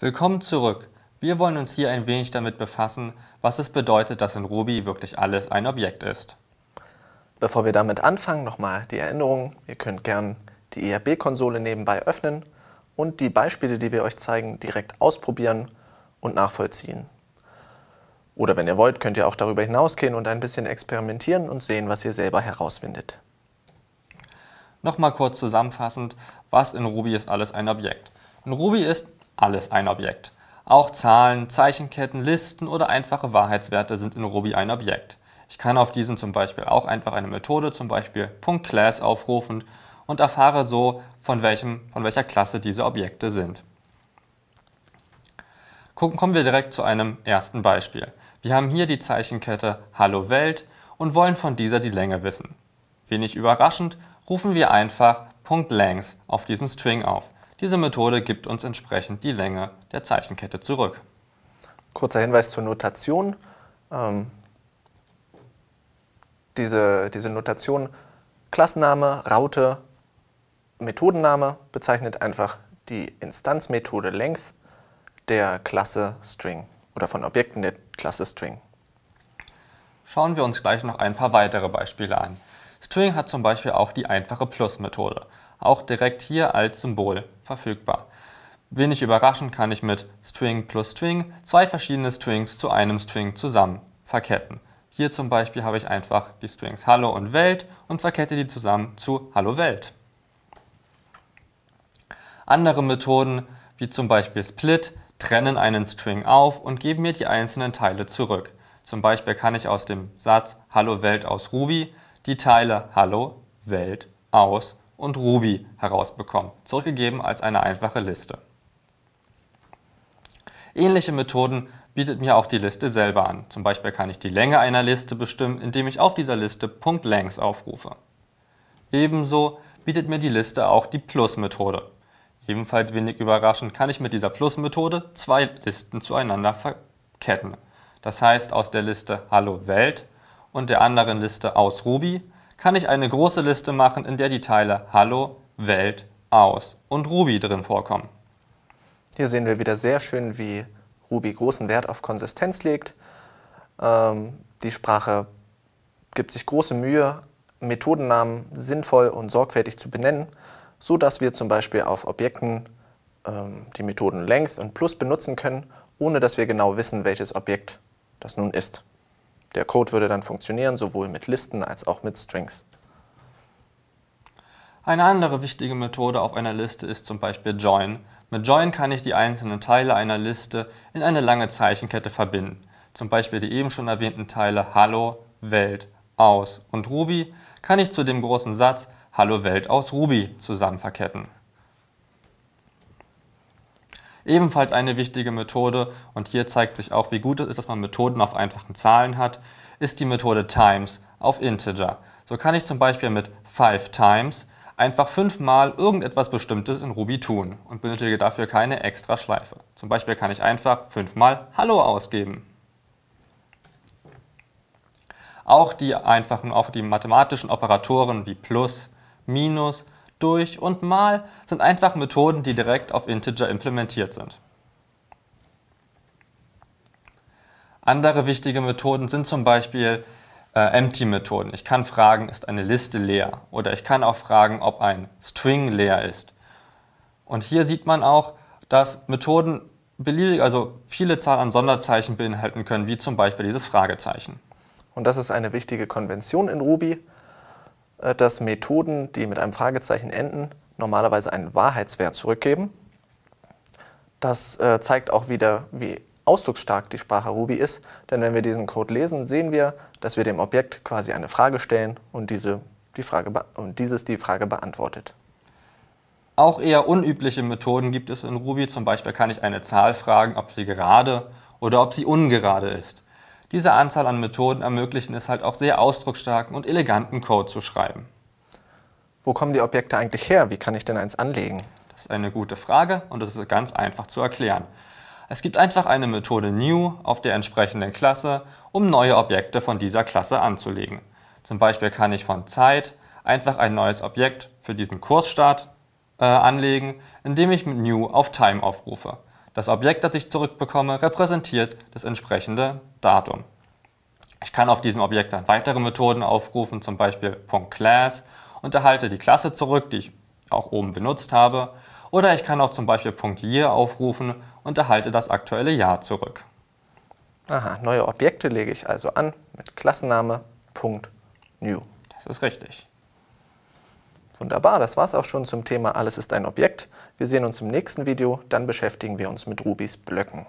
Willkommen zurück. Wir wollen uns hier ein wenig damit befassen, was es bedeutet, dass in Ruby wirklich alles ein Objekt ist. Bevor wir damit anfangen, nochmal die Erinnerung. Ihr könnt gern die ERB-Konsole nebenbei öffnen und die Beispiele, die wir euch zeigen, direkt ausprobieren und nachvollziehen. Oder wenn ihr wollt, könnt ihr auch darüber hinausgehen und ein bisschen experimentieren und sehen, was ihr selber herausfindet. Nochmal kurz zusammenfassend, was in Ruby ist alles ein Objekt? In Ruby ist alles ein Objekt. Auch Zahlen, Zeichenketten, Listen oder einfache Wahrheitswerte sind in Ruby ein Objekt. Ich kann auf diesen zum Beispiel auch einfach eine Methode, zum Beispiel .class aufrufen und erfahre so, von, welchem, von welcher Klasse diese Objekte sind. kommen wir direkt zu einem ersten Beispiel. Wir haben hier die Zeichenkette Hallo Welt und wollen von dieser die Länge wissen. Wenig überraschend rufen wir einfach .length auf diesem String auf. Diese Methode gibt uns entsprechend die Länge der Zeichenkette zurück. Kurzer Hinweis zur Notation. Ähm, diese, diese Notation Klassenname, Raute, Methodenname bezeichnet einfach die Instanzmethode length der Klasse String oder von Objekten der Klasse String. Schauen wir uns gleich noch ein paar weitere Beispiele an. String hat zum Beispiel auch die einfache Plus-Methode, auch direkt hier als Symbol verfügbar. Wenig überraschend kann ich mit String plus String zwei verschiedene Strings zu einem String zusammen verketten. Hier zum Beispiel habe ich einfach die Strings Hallo und Welt und verkette die zusammen zu Hallo Welt. Andere Methoden, wie zum Beispiel Split, trennen einen String auf und geben mir die einzelnen Teile zurück. Zum Beispiel kann ich aus dem Satz Hallo Welt aus Ruby die Teile Hallo, Welt, Aus und Ruby herausbekommen, zurückgegeben als eine einfache Liste. Ähnliche Methoden bietet mir auch die Liste selber an. Zum Beispiel kann ich die Länge einer Liste bestimmen, indem ich auf dieser Liste .lengths aufrufe. Ebenso bietet mir die Liste auch die Plus-Methode. Ebenfalls wenig überraschend kann ich mit dieser Plus-Methode zwei Listen zueinander verketten. Das heißt, aus der Liste Hallo Welt und der anderen Liste aus Ruby kann ich eine große Liste machen, in der die Teile Hallo, Welt, Aus und Ruby drin vorkommen. Hier sehen wir wieder sehr schön, wie Ruby großen Wert auf Konsistenz legt. Ähm, die Sprache gibt sich große Mühe, Methodennamen sinnvoll und sorgfältig zu benennen, so dass wir zum Beispiel auf Objekten ähm, die Methoden Length und Plus benutzen können, ohne dass wir genau wissen, welches Objekt das nun ist. Der Code würde dann funktionieren, sowohl mit Listen als auch mit Strings. Eine andere wichtige Methode auf einer Liste ist zum Beispiel Join. Mit Join kann ich die einzelnen Teile einer Liste in eine lange Zeichenkette verbinden. Zum Beispiel die eben schon erwähnten Teile Hallo, Welt, Aus und Ruby kann ich zu dem großen Satz Hallo Welt aus Ruby zusammen verketten. Ebenfalls eine wichtige Methode, und hier zeigt sich auch, wie gut es ist, dass man Methoden auf einfachen Zahlen hat, ist die Methode times auf Integer. So kann ich zum Beispiel mit 5 times einfach fünfmal irgendetwas Bestimmtes in Ruby tun und benötige dafür keine extra Schleife. Zum Beispiel kann ich einfach fünfmal Hallo ausgeben. Auch die einfachen, auch die mathematischen Operatoren wie Plus, Minus durch und mal sind einfach Methoden, die direkt auf Integer implementiert sind. Andere wichtige Methoden sind zum Beispiel äh, Empty-Methoden. Ich kann fragen, ist eine Liste leer? Oder ich kann auch fragen, ob ein String leer ist. Und hier sieht man auch, dass Methoden beliebig, also viele Zahlen an Sonderzeichen beinhalten können, wie zum Beispiel dieses Fragezeichen. Und das ist eine wichtige Konvention in Ruby, äh, dass Methoden, die mit einem Fragezeichen enden, normalerweise einen Wahrheitswert zurückgeben. Das äh, zeigt auch wieder, wie ausdrucksstark die Sprache Ruby ist, denn wenn wir diesen Code lesen, sehen wir, dass wir dem Objekt quasi eine Frage stellen und, diese, die Frage und dieses die Frage beantwortet. Auch eher unübliche Methoden gibt es in Ruby, zum Beispiel kann ich eine Zahl fragen, ob sie gerade oder ob sie ungerade ist. Diese Anzahl an Methoden ermöglichen es halt auch sehr ausdrucksstarken und eleganten Code zu schreiben. Wo kommen die Objekte eigentlich her? Wie kann ich denn eins anlegen? Das ist eine gute Frage und es ist ganz einfach zu erklären. Es gibt einfach eine Methode new auf der entsprechenden Klasse, um neue Objekte von dieser Klasse anzulegen. Zum Beispiel kann ich von Zeit einfach ein neues Objekt für diesen Kursstart äh, anlegen, indem ich mit new auf Time aufrufe. Das Objekt, das ich zurückbekomme, repräsentiert das entsprechende Datum. Ich kann auf diesem Objekt dann weitere Methoden aufrufen, zum Beispiel .class und erhalte die Klasse zurück, die ich auch oben benutzt habe. Oder ich kann auch zum Beispiel .year aufrufen und erhalte das aktuelle Jahr zurück. Aha, neue Objekte lege ich also an mit Klassenname .new. Das ist richtig. Wunderbar, das war es auch schon zum Thema Alles ist ein Objekt. Wir sehen uns im nächsten Video, dann beschäftigen wir uns mit Rubis Blöcken.